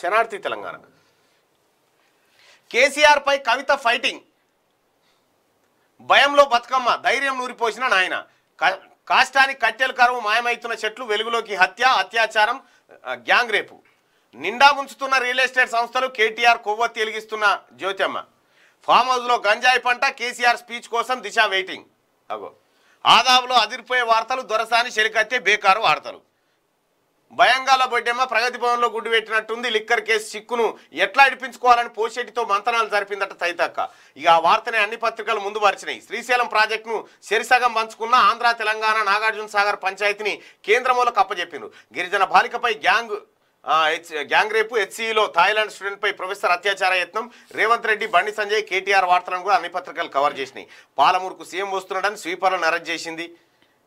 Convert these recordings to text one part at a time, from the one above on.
శనార్థి తెలంగాణ కేసీఆర్పై కవిత ఫైటింగ్ భయంలో బతుకమ్మ ధైర్యం నూరిపోసిన నాయన కాష్టానికి కట్టెల కరువు మాయమైతున్న చెట్లు వెలుగులోకి హత్య అత్యాచారం గ్యాంగ్ రేపు నిండా ముంచుతున్న రియల్ ఎస్టేట్ సంస్థలు కేటీఆర్ కొవ్వొత్తి వెలిగిస్తున్న జ్యోతమ్మ ఫామ్ హౌస్లో గంజాయి పంట కేసీఆర్ స్పీచ్ కోసం దిశ వెయిటింగ్ అగో ఆదాబులో అదిరిపోయే వార్తలు దొరసాని చెలికత్తే బేకారు వార్తలు భయంగాల బొడ్డెమ్మ ప్రగతి భవన్లో గుడ్డు పెట్టినట్టుంది లిక్కర్ కేసు చిక్కును ఎట్లా ఇడిపించుకోవాలని పోషెట్టితో మంతనాలు జరిపిందట తైతక్క ఇక ఆ వార్తనే అన్ని పత్రికలు ముందు పరిచినాయి శ్రీశైలం ప్రాజెక్టును సరిసగం పంచుకున్న ఆంధ్ర తెలంగాణ నాగార్జున సాగర్ పంచాయతీని కేంద్రంలోకి అప్పజెప్పిండ్రు గిరిజన బాలికపై గ్యాంగ్ గ్యాంగ్ రేపు హెచ్సిలో థాయిలాండ్ స్టూడెంట్పై ప్రొఫెసర్ అత్యాచార యత్నం రేవంత్ రెడ్డి బండి సంజయ్ కేటీఆర్ వార్తలను కూడా అన్ని పత్రికలు కవర్ చేసినాయి పాలమూరుకు సీఎం వస్తున్నాడని స్వీపర్లను అరెస్ట్ చేసింది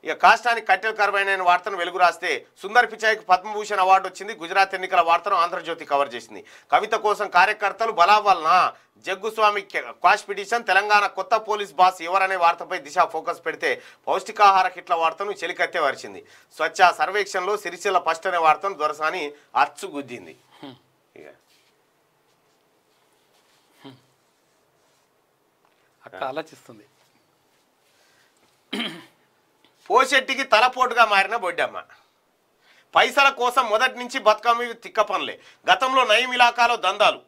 ఇక కాష్టానికి కట్టెల కరువైన వార్తను వెలుగు రాస్తే సుందర్ పిచాయికి పద్మభూషణ్ అవార్డు వచ్చింది గుజరాత్ ఎన్నికల వార్తను ఆంధ్రజ్యోతి కవర్ చేసింది కవిత కోసం కార్యకర్తలు బలావల్న జగ్గుస్వామి క్వాష్ పిటిషన్ తెలంగాణ కొత్త పోలీస్ బాస్ ఎవరనే వార్తపై దిశ ఫోకస్ పెడితే పౌష్టికాహార కిట్ల వార్తను చెలికత్తే వరిచింది స్వచ్ఛ సర్వేక్షణలో సిరిసిల్ల ఫస్ట్ అనే వార్తను దొరసాని అచ్చుగుద్దింది ఇక ఆలోచిస్తుంది పోషెట్టికి తలపోటుగా మారిన బొడ్డమ్మ పైసల కోసం మొదటి నుంచి బతుకమ్మ తిక్క పనులే గతంలో నయం ఇలాకాలో దందాలు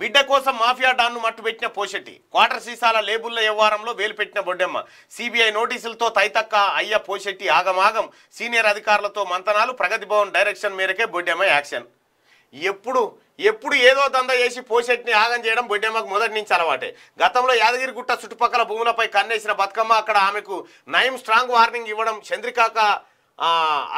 బిడ్డ కోసం మాఫియా డాన్ను మట్టుపెట్టిన పోషెట్టి క్వార్టర్ సీసాల లేబుల్ల వ్యవహారంలో వేలు పెట్టిన బొడ్డెమ్మ సిబిఐ నోటీసులతో తైతక్క అయ్య పోషెట్టి ఆగమాగం సీనియర్ అధికారులతో మంతనాలు ప్రగతి భవన్ డైరెక్షన్ మేరకే బొడ్డెమ్మ యాక్షన్ ఎప్పుడు ఎప్పుడు ఏదో దందా చేసి పోషెట్ని ఆగం చేయడం బొడ్డెమ్మకు మొదటి నుంచి అలవాటే గతంలో యాదగిరి గుట్ట చుట్టుపక్కల భూములపై కన్నేసిన బతుకమ్మ అక్కడ ఆమెకు నయం స్ట్రాంగ్ వార్నింగ్ ఇవ్వడం చంద్రికాక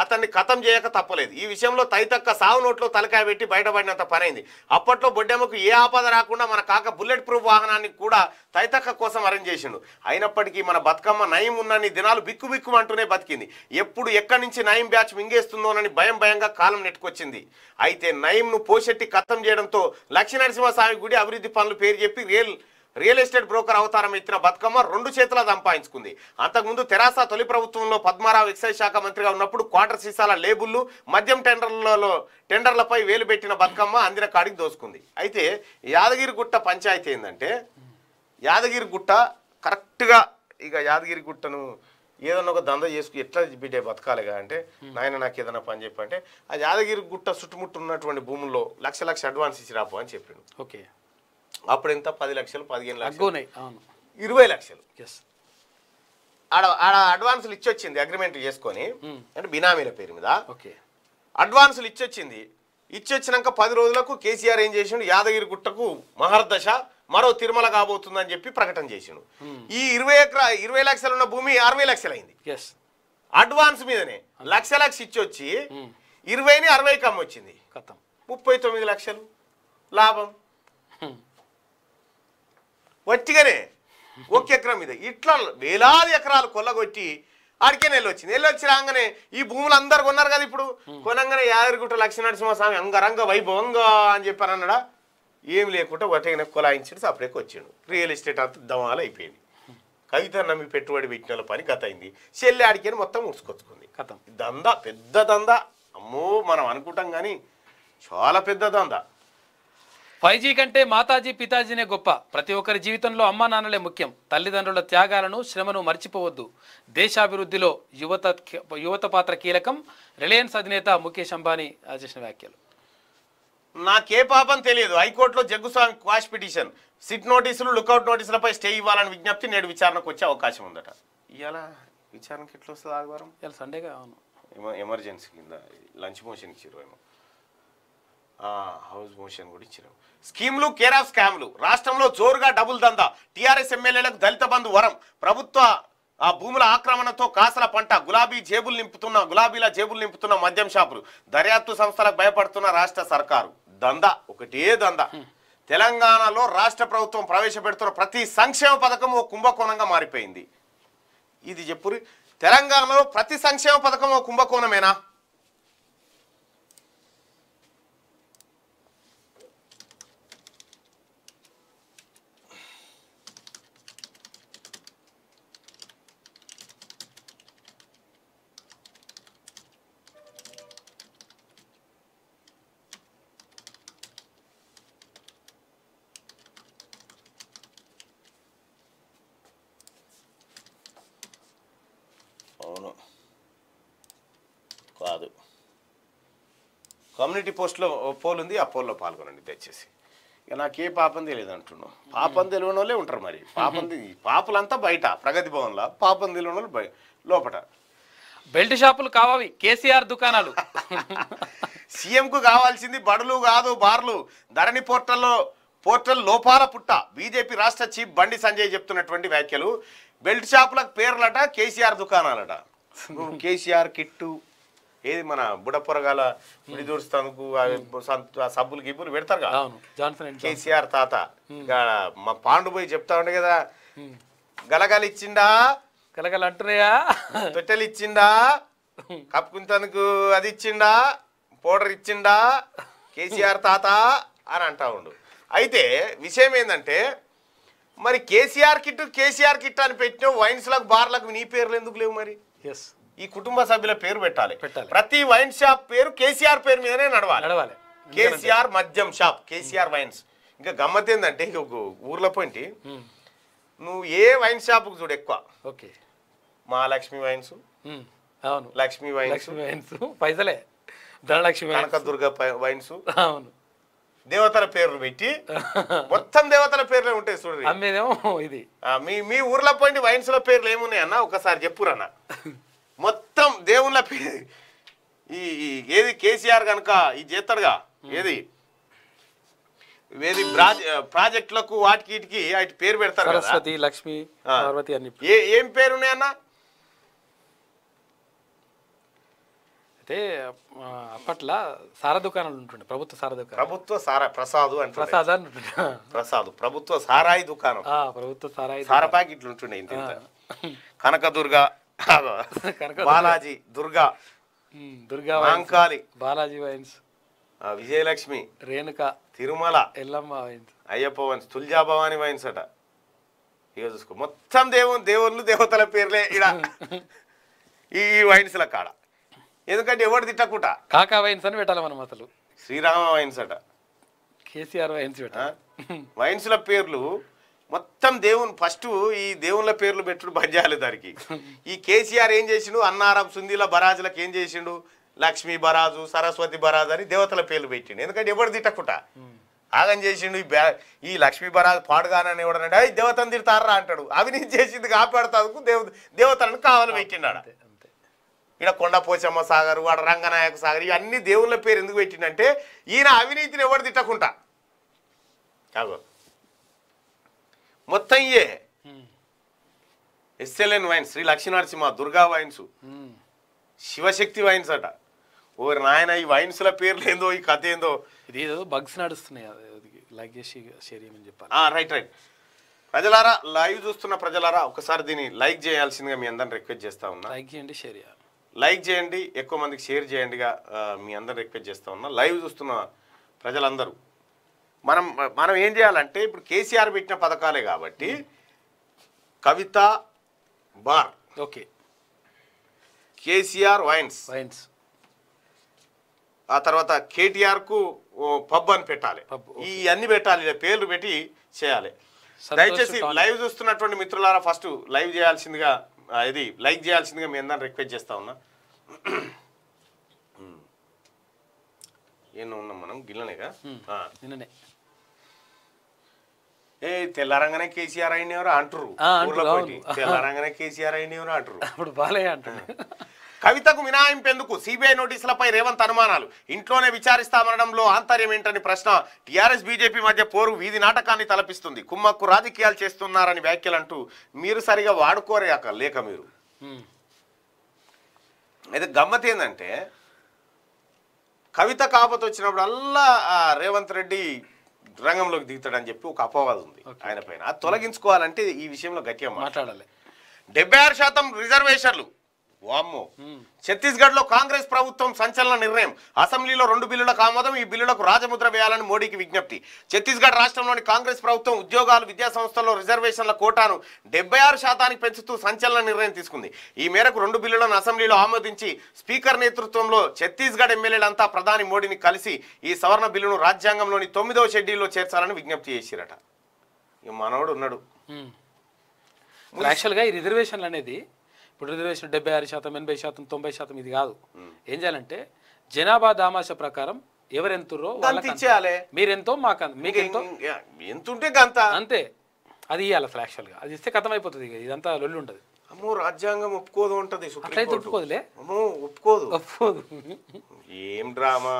అతన్ని కథం చేయక తప్పలేదు ఈ విషయంలో తైతక్క సావు నోట్లో తలకాయ పెట్టి బయటపడినంత పనైంది అప్పట్లో బొడ్డెమ్మకు ఏ ఆపద రాకుండా మన కాక బుల్లెట్ ప్రూఫ్ వాహనాన్ని కూడా తైతక్క కోసం అరేంజ్ చేసిండు అయినప్పటికీ మన బతుకమ్మ నయం ఉన్నని దినాలు బిక్కు బిక్కు అంటూనే బతికింది ఎప్పుడు ఎక్కడి నుంచి నయం బ్యాచ్ మింగేస్తుందోనని భయం భయంగా కాలం నెట్టుకొచ్చింది అయితే నయంను పోషెట్టి కథం చేయడంతో లక్ష్మీ నరసింహస్వామి గుడి అభివృద్ధి పనులు పేరు చెప్పి రేల్ రియల్ ఎస్టేట్ బ్రోకర్ అవతారం ఎత్తిన బతుకమ్మ రెండు చేతుల సంపాదించుకుంది అంతకుముందు తెరాస తొలి ప్రభుత్వంలో పద్మారావు ఎక్సైజ్ శాఖ మంత్రిగా ఉన్నప్పుడు క్వార్టర్ సీసాల లేబుల్లు మద్యం టెండర్లలో టెండర్లపై వేలు పెట్టిన బతుకమ్మ అందిన కాడికి దోసుకుంది అయితే యాదగిరిగుట్ట పంచాయతీ ఏంటంటే యాదగిరిగుట్ట కరెక్ట్గా ఇక యాదగిరిగుట్టను ఏదన్నా ఒక దందా చేసుకుని ఎట్లా బిడ్డే బతకాలిగా అంటే నాయన నాకు ఏదైనా పని చెప్పంటే ఆ యాదగిరి గుట్ట చుట్టుముట్టు ఉన్నటువంటి భూముల్లో లక్ష లక్ష అడ్వాన్స్ ఇచ్చి రాపో అని చెప్పిండు ఓకే అప్పుడు ఎంత పది లక్షలు పదిహేను లక్షలు ఇరవై లక్షలు ఆడ ఆడ అడ్వాన్సులు ఇచ్చొచ్చింది అగ్రిమెంట్ చేసుకొని hmm. అంటే బినామీల పేరు మీద అడ్వాన్సులు ఇచ్చొచ్చింది ఇచ్చొచ్చినాక పది రోజులకు కేసీఆర్ ఏం చేసిండు యాదగిరి గుట్టకు మహర్దశ మరో తిరుమల కాబోతుందని చెప్పి ప్రకటన చేసిండు hmm. ఈ ఇరవై ఎకరా ఇరవై లక్షలు ఉన్న భూమి అరవై లక్షలు అయింది అడ్వాన్స్ మీదనే లక్ష లక్ష ఇచ్చొచ్చి hmm. ఇరవైని అరవై కమ్మ వచ్చింది ముప్పై తొమ్మిది లక్షలు లాభం వచ్చిగానే ఒక ఎకరం మీద ఇట్లా వేలాది ఎకరాలు కొల్లగొట్టి ఆడికే నెల్లు వచ్చింది నెల్లు వచ్చి రాగానే ఈ భూములు అందరు కొన్నారు కదా ఇప్పుడు కొనంగానే యాదగిరిగుట్ట లక్ష్మీనరసింహస్వామి అంగరంగ వైభవంగా అని చెప్పాను అన్నాడా ఏం లేకుండా ఒకటే కొలాయించడం సపరేట్గా వచ్చిండు రియల్ ఎస్టేట్ అంత దమాలు అయిపోయింది కవిత నమ్మి పెట్టుబడి పెట్టిన పని గత అయింది చెల్లి ఆడికని మొత్తం ముడుచుకొచ్చుకుంది కథ దందా పెద్ద దందా అమ్మో మనం అనుకుంటాం కానీ చాలా పెద్ద దందా ఫైవ్ జీ కంటే మాతాజీ పితాజీనే గొప్ప ప్రతి ఒక్కరి జీవితంలో అమ్మా నాన్నలే ముఖ్యం తల్లిదండ్రుల త్యాగాలను శ్రమను మర్చిపోవద్దు దేశాభివృద్ధిలో యువత యువత పాత్ర కీలకం రిలయన్స్ అధినేత ముఖేష్ అంబానీ చేసిన వ్యాఖ్యలు నాకే పాపం తెలియదు హైకోర్టులో జగ్గుస్వామి క్వాష్ పిటిషన్ సిట్ నోటీసులు లుక్అవుట్ నోటీసులపై స్టే ఇవ్వాలని విజ్ఞప్తి నేడు విచారణకు వచ్చే అవకాశం ఉందట ఇవాళ విచారణకి ఎట్లా వస్తుంది ఆదివారం ఇలా సండేగా అవును ఎమర్జెన్సీ కింద లంచ్ మోషన్ ఇచ్చారు ఏమో హౌస్ మోషన్ కూడా ఇచ్చారు స్కీమ్లు కేరా స్కామ్లు రాష్ట్రంలో జోరుగా డబుల్ దందా టీఆర్ఎస్ ఎమ్మెల్యేలకు దళిత బంధు వరం ప్రభుత్వ ఆ భూముల ఆక్రమణతో కాసల పంట గులాబీ జేబులు నింపుతున్న గులాబీల జేబులు నింపుతున్న మద్యం షాపులు దర్యాప్తు సంస్థలకు భయపడుతున్న రాష్ట్ర సర్కారు దందా ఒకటే దందా తెలంగాణలో రాష్ట్ర ప్రభుత్వం ప్రవేశపెడుతున్న ప్రతి సంక్షేమ పథకం ఓ కుంభకోణంగా మారిపోయింది ఇది చెప్పు తెలంగాణలో ప్రతి సంక్షేమ పథకం ఓ కుంభకోణమేనా అవును కాదు కమ్యూనిటీ పోస్ట్లో పోల్ ఉంది ఆ పోల్లో పాల్గొనండి దయచేసి ఇక నాకే పాపం తెలియదు అంటున్నాను పాపం తెలియని వాళ్ళే ఉంటారు మరి పాపం పాపలంతా బయట ప్రగతి భవన్లో పాపం తెలియని వాళ్ళు లోపట బెల్ట్ షాపులు కావాలి కేసీఆర్ దుకాణాలు సీఎంకు కావాల్సింది బడులు కాదు బార్లు ధరణి పోర్టల్లో పోర్టల్ లోపాల పుట్ట బీజేపీ రాష్ట్ర చీఫ్ బండి సంజయ్ చెప్తున్నటువంటి వ్యాఖ్యలు బెల్ట్ షాపులకు పేర్లట కేసీఆర్ దుకాణాలట కేసీఆర్ కిట్టు ఏది మన బుడపొరగాల విడిదూర్స్తందుకు సబ్బులు గిబ్బులు పెడతారు కదా కేసీఆర్ తాత మా పాండు పోయి చెప్తా ఉండే కదా గలగలు ఇచ్చిండా గలగలు అంటున్నాయా తొట్టెలు ఇచ్చిండా కప్పుకుంటానికి అది ఇచ్చిండా పౌడర్ ఇచ్చిండా కేసీఆర్ తాత అని అంటా ఉండు అయితే విషయం ఏంటంటే మరి కేసీఆర్ కిట్ కేసీఆర్ కిట్ అని పెట్టినావు వైన్స్లకు బార్లకు నీ పేర్లు ఎందుకు లేవు మరి ఎస్ ఈ కుటుంబ సభ్యుల పేరు పెట్టాలి ప్రతి వైన్ షాప్ పేరు కేసీఆర్ పేరు మీదనే నడవాలి నడవాలి కేసీఆర్ మద్యం షాప్ కేసీఆర్ వైన్స్ ఇంకా గమ్మత్ ఏంటంటే ఊర్లో పోయింటి hmm. నువ్వు ఏ వైన్ షాప్ చూడు ఎక్కువ ఓకే మహాలక్ష్మి వైన్స్ hmm. అవును లక్ష్మి వైన్స్ వైన్స్ పైసలే ధనలక్ష్మి కనకదుర్గ వైన్స్ అవును దేవతల పేర్లు పెట్టి మొత్తం దేవతల పేర్లే ఉంటాయి చూడండి ఇది మీ మీ ఊర్లో పోయి వైన్స్ లో పేర్లు ఏమున్నాయి అన్న ఒకసారి చెప్పురన్న మొత్తం దేవుళ్ళ పేరు ఈ ఏది కేసీఆర్ కనుక ఇది చేస్తాడుగా ఏది ఏది ప్రాజెక్టులకు వాటికి ఇటుకి అటు పేరు పెడతారు సరస్వతి లక్ష్మి ఏం పేరున్నాయన్నా అయితే అప్పట్లో సార దుకాణాలు ఉంటుండే ప్రభుత్వ సార దుకాణం ప్రభుత్వ సార ప్రసాదు అంటే ప్రసాద్ అని ప్రసాదు ప్రభుత్వ సారాయి దుకాణం ప్రభుత్వ సారాయి సార ప్యాకెట్లు ఉంటుండే ఇంత కనకదుర్గ బాలాజీ దుర్గా దుర్గా వాంకాలి Balaji wines Vijayalakshmi Renuka Tirumala Yellamma wines Ayyappa wines Tulja Bhavani wines అట ఇక చూసుకో మొత్తం దేవు దేవుళ్ళు దేవతల పేర్లే ఇడ ఈ వైన్స్ల కాడ ఎందుకంటే ఎవరు తిట్టకుట కాకా వైన్స్ అని పెట్టాలి మనం అసలు శ్రీరామ వైన్స్ అట కేసీఆర్ వైన్స్ వైన్స్ల పేర్లు మొత్తం దేవుని ఫస్ట్ ఈ దేవుళ్ళ పేర్లు పెట్టుడు చేయాలి దానికి ఈ కేసీఆర్ ఏం చేసిండు అన్నారం సుందీల బరాజులకు ఏం చేసిండు లక్ష్మీ బరాజు సరస్వతి బరాజు అని దేవతల పేర్లు పెట్టిండు ఎందుకంటే ఎవరు తిట్టకుట ఆగం చేసిండు ఈ లక్ష్మీ బరాజు పాడుగానని ఎవడనంటే దేవతను తిడతారా అంటాడు అవినీతి చేసింది కాపాడుతాదుకు దేవ దేవతలను కావాలి పెట్టిండా ఇక్కడ కొండపోచమ్మ సాగర్ వాడు రంగనాయక సాగర్ ఇవన్నీ దేవుళ్ళ పేరు ఎందుకు పెట్టిందంటే ఈయన అవినీతిని ఎవరు తిట్టకుండా కాదు మొత్తం ఇయే SLN wines Sri Lakshminarasimha Durga wines Shivashakti wines అట ఓ నాయన ఈ వైన్స్ల పేర్లు ఏందో ఈ కథ ఏందో ఇది బగ్స్ నడుస్తున్నాయి లైక్ రైట్ రైట్ ప్రజలారా లైవ్ చూస్తున్న ప్రజలారా ఒకసారి దీన్ని లైక్ చేయాల్సిందిగా మీ అందరిని రిక్వెస్ట్ చేస్తా ఉన్నా లైక్ చేయండి షేర్ చేయాలి లైక్ చేయండి ఎక్కువ మందికి షేర్ చేయండిగా మీ అందరిని రిక్వెస్ట్ చేస్తూ ఉన్నా లైవ్ చూస్తున్న ప్రజలందరూ మనం మనం ఏం చేయాలంటే ఇప్పుడు కేసీఆర్ పెట్టిన పథకాలే కాబట్టి Kavitha bar okay KCR wines wines ఆ తర్వాత కేటీఆర్కు పబ్ అని పెట్టాలి ఈ అన్ని పెట్టాలి పేర్లు పెట్టి చేయాలి దయచేసి లైవ్ చూస్తున్నటువంటి మిత్రులారా ఫస్ట్ లైవ్ చేయాల్సిందిగా అది లైక్ చేయాల్సిందిగా మీ అందరిని రిక్వెస్ట్ చేస్తా ఉన్నా ఏమో ఉన్నాం మనం గిల్లనేగా ఏ తెల్లారంగానే కేసీఆర్ అయినవారు అంటారు తెల్లారంగానే కేసీఆర్ అయినవరు అంటారు అప్పుడు బాలయ్య అంటారు కవితకు మినాయింపేందుకు సిబిఐ నోటీసులపై రేవంత్ అనుమానాలు ఇంట్లోనే విచారిస్తామనడంలో ఆంతర్యం ఏంటని ప్రశ్న టీఆర్ఎస్ బీజేపీ మధ్య పోరు వీధి నాటకాన్ని తలపిస్తుంది కుమ్మక్కు రాజకీయాలు చేస్తున్నారని వ్యాఖ్యలు అంటూ మీరు సరిగా వాడుకోరేక లేక మీరు అయితే గమ్మత్ ఏంటంటే కవిత వచ్చినప్పుడు అల్లా రేవంత్ రెడ్డి రంగంలోకి దిగుతాడని చెప్పి ఒక అపవాదు ఉంది ఆయన పైన అది తొలగించుకోవాలంటే ఈ విషయంలో గట్టిగా మాట్లాడాలి డెబ్బై ఆరు శాతం రిజర్వేషన్లు వామ్మో ఛత్తీస్గఢ్ లో కాంగ్రెస్ ప్రభుత్వం సంచలన నిర్ణయం అసెంబ్లీలో రెండు బిల్లులకు ఆమోదం ఈ బిల్లులకు రాజముద్ర వేయాలని మోడీకి విజ్ఞప్తి ఛత్తీస్గఢ్ రాష్ట్రంలోని కాంగ్రెస్ ప్రభుత్వం ఉద్యోగాలు విద్యాసంస్థల్లో రిజర్వేషన్ల కోటాను డెబ్బై ఆరు శాతానికి పెంచుతూ సంచలన నిర్ణయం తీసుకుంది ఈ మేరకు రెండు బిల్లులను అసెంబ్లీలో ఆమోదించి స్పీకర్ నేతృత్వంలో ఛత్తీస్గఢ్ ఎమ్మెల్యేలంతా ప్రధాని మోడీని కలిసి ఈ సవరణ బిల్లును రాజ్యాంగంలోని తొమ్మిదవ షెడ్యూల్లో చేర్చాలని విజ్ఞప్తి చేసిరట ఈ మనవడు ఉన్నాడు యాక్చువల్గా ఈ రిజర్వేషన్లు అనేది ఇప్పుడు రిజర్వేషన్ డెబ్బై ఆరు శాతం ఎనభై శాతం తొంభై శాతం ఇది కాదు ఏం చేయాలంటే జనాభా దామాష ప్రకారం ఎవరెంతురో మీరెంతో మాకు మీకెంతో ఎంతుంటే గంత అంతే అది ఇవ్వాలి అసలు గా అది ఇస్తే కథం అయిపోతుంది ఇదంతా లొల్లి ఉంటది అమ్మో రాజ్యాంగం ఒప్పుకోదు ఉంటది ఒప్పుకోదులే అమ్మో ఒప్పుకోదు ఒప్పుకోదు ఏం డ్రామా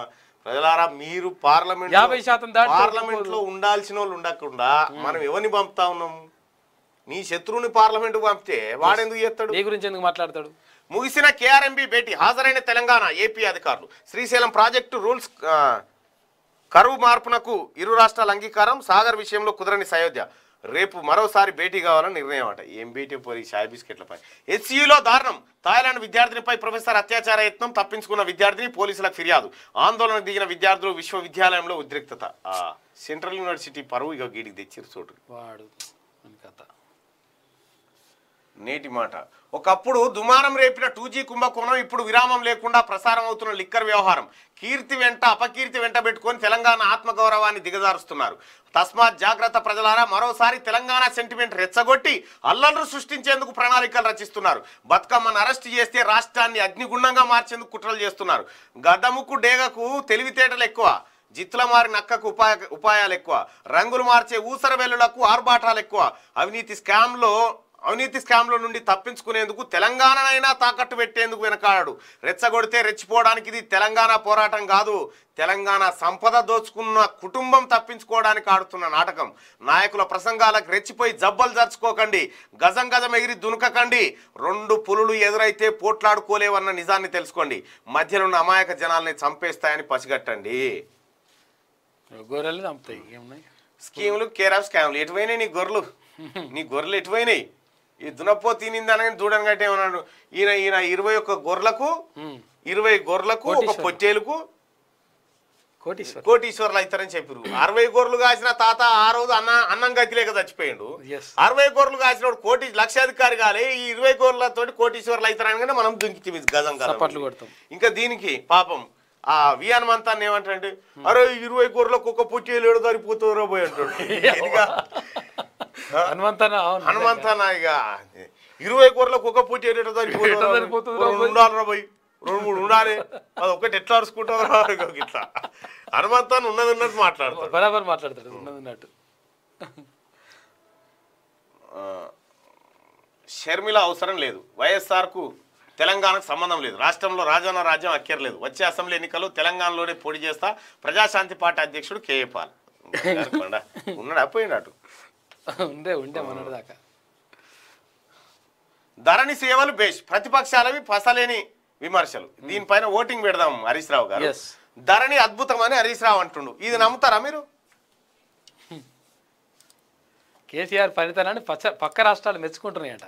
ప్రజలారా మీరు పార్లమెంట్ యాభై శాతం పార్లమెంట్ లో ఉండాల్సిన వాళ్ళు ఉండకుండా మనం ఎవరిని పంపుతా ఉన్నాము నీ శత్రువుని పార్లమెంట్ పంపితే వాడెందుకు చేస్తాడు నీ గురించి ఎందుకు మాట్లాడతాడు ముగిసిన కేఆర్ఎంబి భేటీ హాజరైన తెలంగాణ ఏపీ అధికారులు శ్రీశైలం ప్రాజెక్టు రూల్స్ కరువు మార్పునకు ఇరు రాష్ట్రాల అంగీకారం సాగర్ విషయంలో కుదరని సయోధ్య రేపు మరోసారి భేటీ కావాలని నిర్ణయం అంట ఏం భేటీ పోయి షాయ్ బిస్కెట్లపై హెచ్సియులో దారుణం థాయిలాండ్ విద్యార్థినిపై ప్రొఫెసర్ అత్యాచార యత్నం తప్పించుకున్న విద్యార్థిని పోలీసులకు ఫిర్యాదు ఆందోళన దిగిన విద్యార్థులు విశ్వవిద్యాలయంలో ఉద్రిక్తత సెంట్రల్ యూనివర్సిటీ పరువు ఇక గీడికి తెచ్చారు చోటు వాడు కథ నేటి మాట ఒకప్పుడు దుమారం రేపిన టూ జీ కుంభకోణం ఇప్పుడు విరామం లేకుండా ప్రసారం అవుతున్న లిక్కర్ వ్యవహారం కీర్తి వెంట అపకీర్తి వెంట పెట్టుకొని తెలంగాణ ఆత్మగౌరవాన్ని దిగజారుస్తున్నారు తస్మాత్ జాగ్రత్త ప్రజలారా మరోసారి తెలంగాణ సెంటిమెంట్ రెచ్చగొట్టి అల్లర్లు సృష్టించేందుకు ప్రణాళికలు రచిస్తున్నారు బతుకమ్మను అరెస్ట్ చేస్తే రాష్ట్రాన్ని అగ్నిగుండంగా మార్చేందుకు కుట్రలు చేస్తున్నారు గదముకు డేగకు తెలివితేటలు ఎక్కువ జిత్తుల మారి నక్కకు ఉపాయ ఉపాయాలు ఎక్కువ రంగులు మార్చే ఊసర వెల్లులకు ఆర్భాటాలు ఎక్కువ అవినీతి స్కామ్లో అవినీతి స్కామ్ల నుండి తప్పించుకునేందుకు తెలంగాణనైనా తాకట్టు పెట్టేందుకు వెనకాడాడు రెచ్చగొడితే రెచ్చిపోవడానికి ఇది తెలంగాణ పోరాటం కాదు తెలంగాణ సంపద దోచుకున్న కుటుంబం తప్పించుకోవడానికి ఆడుతున్న నాటకం నాయకుల ప్రసంగాలకు రెచ్చిపోయి జబ్బలు జరుచుకోకండి గజం గజం ఎగిరి దునకకండి రెండు పులులు ఎదురైతే పోట్లాడుకోలేవన్న నిజాన్ని తెలుసుకోండి మధ్యలో ఉన్న అమాయక జనాల్ని చంపేస్తాయని పసిగట్టండి గొర్రెలు స్కీములు కేర్ ఆఫ్ స్కామ్లు నీ గొర్రెలు నీ గొర్రెలు ఎటువైనాయి ఈ దునప్పో తినింది అనగానే దూడని గట్టే ఏమన్నాడు ఈయన ఈయన ఇరవై ఒక్క గొర్రెలకు ఇరవై గొర్రెలకు ఒక పొచ్చేలకు కోటీశ్వర్లు అవుతారని చెప్పారు అరవై గొర్రెలు కాసిన తాత ఆ రోజు అన్న అన్నం గతిలేక చచ్చిపోయాడు అరవై గొర్రెలు కాసిన కోటి లక్షాధికారి కాలే ఈ ఇరవై గోర్లతో కోటీశ్వర్లు అవుతారని మనం దుంకి గజం కదా ఇంకా దీనికి పాపం ఆ వి హనుమంతాన్ని ఏమంటాడు అరే ఇరవై గోర్లకు ఒక పుచ్చేలేడు సరిపోతారో పోయి అంటాడు ఇరవై కూరలకు ఒక పూట ఉండాలరా రెండు మూడు ఉండాలి అది ఒకటి ఎట్లా అరుచుకుంటారా ఇట్లా హనుమంతాన్ని ఉన్నది ఉన్నట్టు మాట్లాడతాడు మాట్లాడతాడు ఉన్నది ఉన్నట్టు షర్మిల అవసరం లేదు వైఎస్ఆర్కు తెలంగాణకు సంబంధం లేదు రాష్ట్రంలో రాజన్న రాజ్యం అక్కర్లేదు వచ్చే అసెంబ్లీ ఎన్నికలు తెలంగాణలోనే పోటీ చేస్తా ప్రజాశాంతి పార్టీ అధ్యక్షుడు కేఏపాల్ పాల్ ఉన్నాడు అపోయినట్టు ఉండే ఉండే మొన్నటి దాకా ధరణి సేవలు బేష్ ప్రతిపక్షాలవి పసలేని విమర్శలు దీనిపైన ఓటింగ్ పెడదాం హరీష్ రావు గారు ధరణి అద్భుతమని హరీష్ రావు అంటుండు ఇది నమ్ముతారా మీరు కేసీఆర్ పనితనాన్ని పచ్చ పక్క రాష్ట్రాలు మెచ్చుకుంటున్నాయంట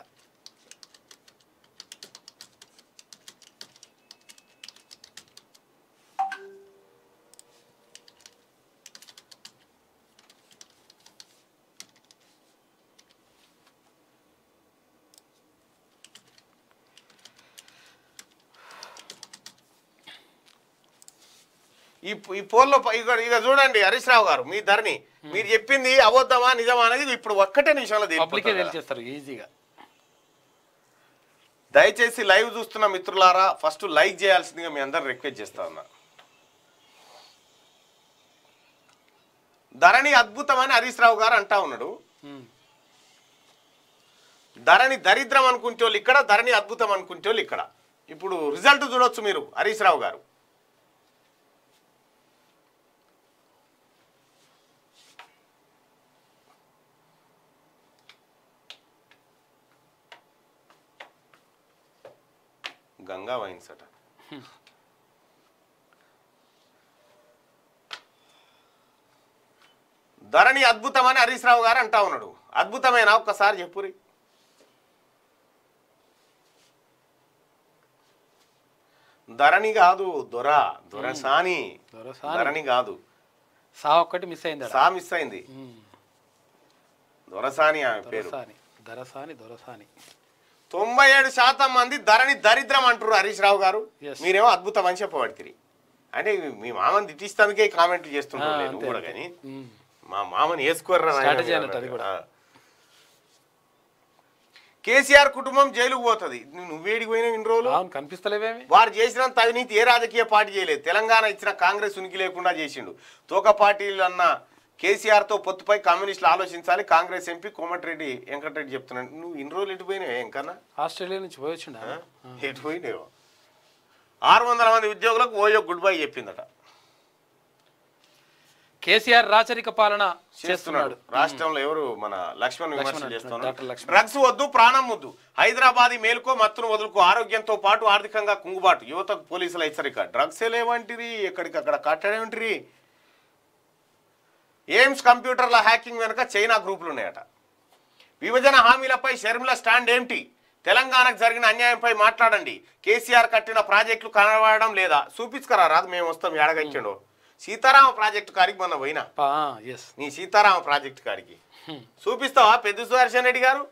ఈ ఈ పోల్లో ఇక చూడండి హరీష్ రావు గారు మీ ధరని మీరు చెప్పింది అవద్దామా నిజమా అనేది ఇప్పుడు ఒక్కటే నిమిషంలో ఈజీగా దయచేసి లైవ్ చూస్తున్న మిత్రులారా ఫస్ట్ లైక్ చేయాల్సిందిగా మీ అందరు రిక్వెస్ట్ చేస్తా ఉన్నా ధరణి అద్భుతమని హరీష్ రావు గారు అంటా ఉన్నాడు ధరణి దరిద్రం అనుకుంటే ఇక్కడ ధరణి అద్భుతం అనుకుంటే ఇక్కడ ఇప్పుడు రిజల్ట్ చూడొచ్చు మీరు హరీష్ రావు గారు దూరంగా వాయించట ధరణి అద్భుతమని హరీశ్రావు గారు అంటా ఉన్నాడు అద్భుతమైన ఒక్కసారి చెప్పురి ధరణి కాదు దొర దొరసాని ధరణి కాదు సా ఒక్కటి మిస్ అయింది సా మిస్ అయింది దొరసాని ఆమె పేరు దొరసాని దొరసాని తొంభై ఏడు శాతం మంది ధరని దరిద్రం అంటారు హరీష్ రావు గారు మీరేమో అద్భుతం అని చెప్పబడుతుంది అంటే మీ మామని దిట్టిస్తానికే కామెంట్లు చేస్తున్నాను కూడా కానీ మా మామని వేసుకోర్రా కేసీఆర్ కుటుంబం జైలుకు పోతుంది నువ్వేడికి పోయినా ఇన్ని రోజులు కనిపిస్తలేవేమి వారు చేసిన తవినీతి ఏ రాజకీయ పార్టీ చేయలేదు తెలంగాణ ఇచ్చిన కాంగ్రెస్ ఉనికి లేకుండా చేసిండు తోక పార్టీలు అన్న కేసీఆర్తో పొత్తుపై కమ్యూనిస్టులు ఆలోచించాలి కాంగ్రెస్ ఎంపీ కోమటిరెడ్డి వెంకటరెడ్డి చెప్తున్నాడు నువ్వు ఇన్ని రోజులు ఎటు పోయినావు ఎంకన్నా ఆస్ట్రేలియా నుంచి పోయొచ్చు ఎటు పోయినావు ఆరు వందల మంది ఉద్యోగులకు ఓయో గుడ్ బై చెప్పిందట కేసీఆర్ రాచరిక పాలన చేస్తున్నాడు రాష్ట్రంలో ఎవరు మన లక్ష్మణ్ విమర్శలు చేస్తున్నారు డ్రగ్స్ వద్దు ప్రాణం వద్దు హైదరాబాద్ మేలుకో మత్తును వదులుకో ఆరోగ్యంతో పాటు ఆర్థికంగా కుంగుబాటు యువతకు పోలీసుల హెచ్చరిక డ్రగ్స్ లేవంటిరి ఎక్కడికక్కడ కట్టడేమిటిరి ఎయిమ్స్ కంప్యూటర్ల హ్యాకింగ్ వెనుక చైనా గ్రూపులు ఉన్నాయట విభజన హామీలపై షర్మిల స్టాండ్ ఏంటి తెలంగాణకు జరిగిన అన్యాయంపై మాట్లాడండి కేసీఆర్ కట్టిన ప్రాజెక్టులు కనబడడం లేదా చూపించుకరా రాదు మేము వస్తాం ఎడగచ్చాడు hmm. సీతారామ ప్రాజెక్టు కారికి మొన్న పోయినా నీ సీతారామ ప్రాజెక్టు కారికి hmm. చూపిస్తావా పెద్ద సుదర్శన్ రెడ్డి గారు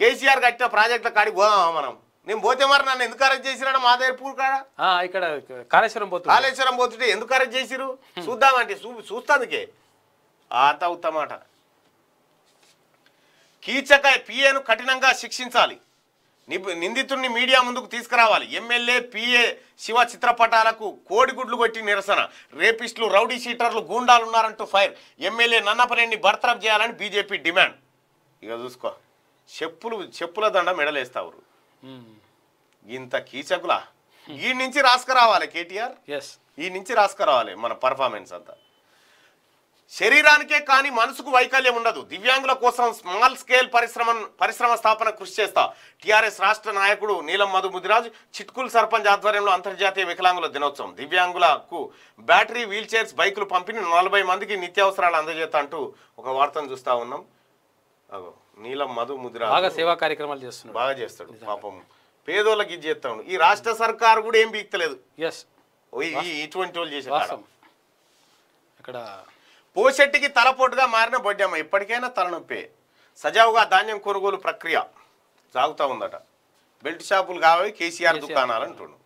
కేసీఆర్ కట్టిన ప్రాజెక్టుల కాడికి పోదామా మనం నేను పోతే మరి నన్ను ఎందుకు అరెస్ట్ చేసిరాడు మా దగ్గర పూర్ కాడ ఇక్కడ కాళేశ్వరం పోతు కాళేశ్వరం పోతుంటే ఎందుకు అరెస్ట్ చేసిరు చూద్దామంటే చూ చూస్తాందుకే ఆత ఉత్తమాట కీచక పిఏను కఠినంగా శిక్షించాలి నిందితుడిని మీడియా ముందుకు తీసుకురావాలి ఎమ్మెల్యే పిఏ శివ చిత్రపటాలకు కోడిగుడ్లు కొట్టి నిరసన రేపిస్టులు రౌడీ షీటర్లు గూండాలు ఉన్నారంటూ ఫైర్ ఎమ్మెల్యే నన్నపరేణ్ణి బర్తరఫ్ చేయాలని బీజేపీ డిమాండ్ ఇక చూసుకో చెప్పులు చెప్పుల దండ మెడలేస్తావు ఇంత కీచకులా ఈ నుంచి రాసుకురావాలి కేటీఆర్ ఎస్ ఈ నుంచి రాసుకురావాలి మన పర్ఫార్మెన్స్ అంతా శరీరానికే కానీ మనసుకు వైకల్యం ఉండదు దివ్యాంగుల కోసం స్మాల్ స్కేల్ పరిశ్రమ పరిశ్రమ స్థాపన కృషి చేస్తా టీఆర్ఎస్ రాష్ట్ర నాయకుడు నీలం మధు ముదిరాజు చిట్కుల్ సర్పంచ్ ఆధ్వర్యంలో అంతర్జాతీయ వికలాంగుల దినోత్సవం దివ్యాంగులకు బ్యాటరీ వీల్ చైర్స్ బైకులు పంపిణీ నలభై మందికి నిత్యావసరాలు అందజేస్తా అంటూ ఒక వార్తను చూస్తూ ఉన్నాం అగో నీలం మధు ముద్ర బాగా సేవా కార్యక్రమాలు చేస్తున్నాడు బాగా చేస్తాడు పాపం పేదోళ్ళకి ఇది చేస్తాడు ఈ రాష్ట్ర సర్కారు కూడా ఏం బీక్తలేదు ఎస్ ఇటువంటి వాళ్ళు చేసే ఇక్కడ పోషెట్టికి తలపోటుగా మారిన బొడ్డమ్మ ఇప్పటికైనా తలనొప్పి సజావుగా ధాన్యం కొనుగోలు ప్రక్రియ సాగుతూ ఉందట బెల్ట్ షాపులు కావాలి కేసీఆర్ దుకాణాలు అంటున్నాడు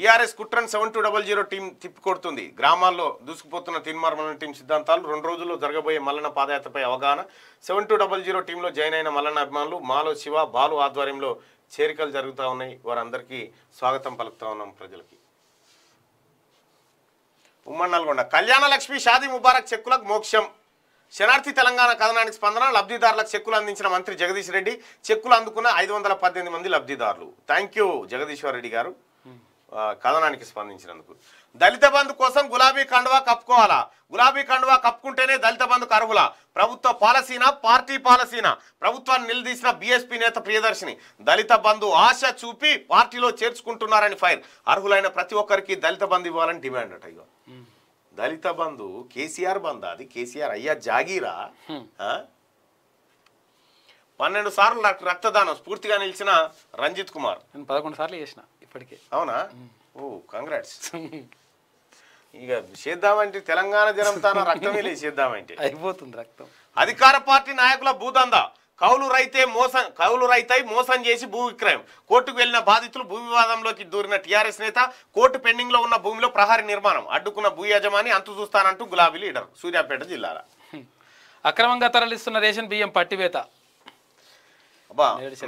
టీఆర్ఎస్ కుట్రన్ seven two double zero team తిప్పికొడుతుంది గ్రామాల్లో దూసుకుపోతున్న తిన్మార్మలన టీం సిద్ధాంతాలు రెండు రోజుల్లో జరగబోయే మల్లన పాదయాత్రపై అవగాహన సెవెన్ టూ డబల్ జీరో టీంలో జాయిన్ అయిన మల్లన అభిమానులు మాలో శివ బాలు ఆధ్వర్యంలో చేరికలు జరుగుతూ ఉన్నాయి వారందరికీ స్వాగతం పలుకుతా ఉన్నాం ప్రజలకి ఉమ్మడి నల్గొండ కళ్యాణ లక్ష్మి షాదీ ముబారక్ చెక్కులకు మోక్షం శనార్థి తెలంగాణ కథనానికి స్పందన లబ్ధిదారులకు చెక్కులు అందించిన మంత్రి జగదీష్ రెడ్డి చెక్కులు అందుకున్న ఐదు మంది లబ్ధిదారులు థ్యాంక్ యూ జగదీశ్వర్ రెడ్డి గారు కథనానికి స్పందించినందుకు దళిత బంధు కోసం గులాబీ కండువా కప్పుకోవాలా గులాబీ కండువా కప్పుకుంటేనే దళిత బంధు కరువులా ప్రభుత్వ పాలసీనా పార్టీ పాలసీనా ప్రభుత్వాన్ని నిలదీసిన బీఎస్పీ నేత ప్రియదర్శిని దళిత బంధు ఆశ చూపి పార్టీలో చేర్చుకుంటున్నారని ఫైర్ అర్హులైన ప్రతి ఒక్కరికి దళిత బంధు ఇవ్వాలని డిమాండ్ అట ఇగో దళిత బంధు కేసీఆర్ బంధు అది కేసీఆర్ అయ్యా జాగీరా పన్నెండు సార్లు రక్తదానం స్ఫూర్తిగా నిలిచిన రంజిత్ కుమార్ నేను పదకొండు సార్లు చేసిన ఇప్పటికే అవునా ఓ కంగ్రాట్స్ ఇక చేద్దామంటే తెలంగాణ జనంతాన రక్తమే లేదు చేద్దామంటే అయిపోతుంది రక్తం అధికార పార్టీ నాయకుల భూదంద కౌలు రైతే మోసం కౌలు రైతై మోసం చేసి భూ విక్రయం కోర్టుకు వెళ్లిన బాధితులు భూ వివాదంలోకి దూరిన టీఆర్ఎస్ నేత కోర్టు పెండింగ్లో ఉన్న భూమిలో ప్రహారీ నిర్మాణం అడ్డుకున్న భూ యజమాని అంతు చూస్తానంటూ గులాబీ లీడర్ సూర్యాపేట జిల్లాల అక్రమంగా తరలిస్తున్న రేషన్ బియ్యం పట్టివేత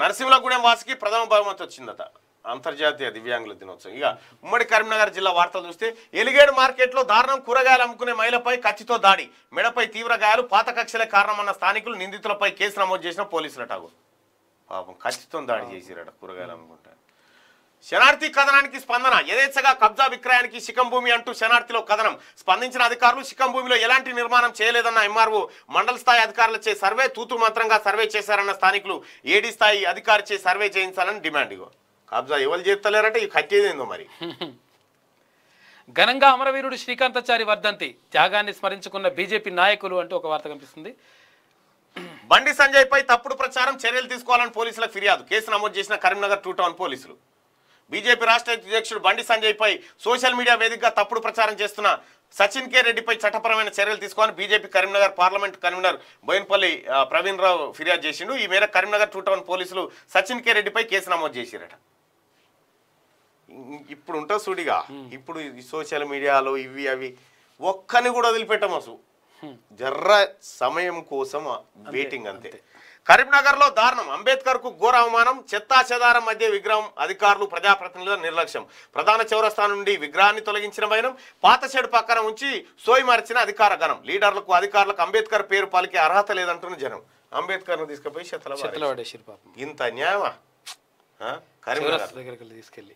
నరసింహగూడెం వాసుకి ప్రథమ బహుమతి వచ్చిందట అంతర్జాతీయ దివ్యాంగుల దినోత్సవం ఇక ఉమ్మడి కరీంనగర్ జిల్లా వార్తలు చూస్తే ఎలిగేడు మార్కెట్లో దారుణం కూరగాయలు అమ్ముకునే మహిళపై కత్తితో దాడి మెడపై తీవ్ర గాయాలు పాత కక్షలే కారణమన్న స్థానికులు నిందితులపై కేసు నమోదు చేసిన పోలీసులటాగు పాపం కత్తితో దాడి చేసిరట కూరగాయలు అమ్ముకుంటా శనార్థి కథనానికి స్పందన యథేచ్ఛగా కబ్జా విక్రయానికి శిఖం భూమి అంటూ శనార్థిలో కథనం స్పందించిన అధికారులు శిఖం భూమిలో ఎలాంటి నిర్మాణం చేయలేదన్న ఎంఆర్ఓ మండల స్థాయి అధికారులచే సర్వే తూతు మంత్రంగా సర్వే చేశారన్న స్థానికులు ఏడీ స్థాయి అధికారిచే సర్వే చేయించాలని డిమాండ్ ఇగో కబ్జా ఎవరు చేస్తలేరంటే ఈ ఖర్చేదేందో మరి ఘనంగా అమరవీరుడు శ్రీకాంతాచారి వర్ధంతి త్యాగాన్ని స్మరించుకున్న బీజేపీ నాయకులు అంటూ ఒక వార్త కనిపిస్తుంది బండి సంజయ్ పై తప్పుడు ప్రచారం చర్యలు తీసుకోవాలని పోలీసులకు ఫిర్యాదు కేసు నమోదు చేసిన కరీంనగర్ టూ టౌన్ పోలీసులు బీజేపీ రాష్ట్ర అధ్యక్షుడు బండి సంజయ్ పై సోషల్ మీడియా వేదికగా తప్పుడు ప్రచారం చేస్తున్న సచిన్ కే రెడ్డిపై చట్టపరమైన చర్యలు తీసుకొని బీజేపీ కరీంనగర్ పార్లమెంట్ కన్వీనర్ బోయిన్పల్లి ప్రవీణ్ రావు ఫిర్యాదు చేసిండు ఈ మేరకు కరీంనగర్ టూ టౌన్ పోలీసులు సచిన్ కే రెడ్డిపై కేసు నమోదు చేసిరట ఇప్పుడు ఉంటా సుడిగా ఇప్పుడు సోషల్ మీడియాలో ఇవి అవి ఒక్కని కూడా వదిలిపెట్టం అసలు జర్ర సమయం కోసం వెయిటింగ్ అంతే కరీంనగర్ లో దారుణం అంబేద్కర్ కు ఘోర అవమానం చెత్తాచెదారం మధ్య విగ్రహం అధికారులు ప్రజాప్రతినిధుల నిర్లక్ష్యం ప్రధాన చౌరస్థానం నుండి విగ్రహాన్ని తొలగించిన వైనం పాత చెడు పక్కన ఉంచి సోయి మార్చిన అధికార గణం లీడర్లకు అధికారులకు అంబేద్కర్ పేరు పాలికే అర్హత లేదంటున్న జనం అంబేద్కర్ ను తీసుకుపోయి ఇంత న్యాయమా కరీంనగర్ తీసుకెళ్ళి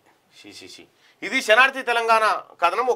ఇది శనార్థి తెలంగాణ కథనం